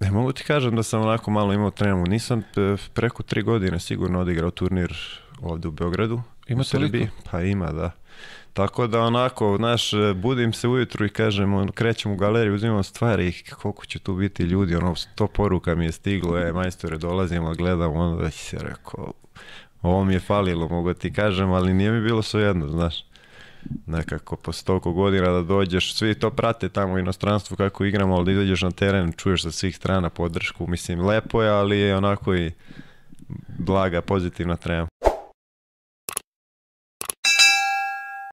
Ne mogu ti kažem da sam onako malo imao trenu. Nisam e, preko tri godine sigurno odigrao turnir ovdje u Beogradu. Ima li Srbiji? Pa ima, da. Tako da onako, znaš, e, budim se ujutru i kažem, on, krećem u galeriju, uzimam stvari, koliko će tu biti ljudi, ono, to poruka mi je stiglo, e, majstore, dolazimo, gledam, ono, da se rekao, ovo mi je falilo, mogu ti kažem, ali nije mi bilo sve znaš nekako po toliko godina da dođeš, svi to prate tamo u inostranstvu kako igramo, ali da izađeš na teren, čuješ sa svih strana podršku, mislim lepo je, ali je onako i blaga, pozitivna trema.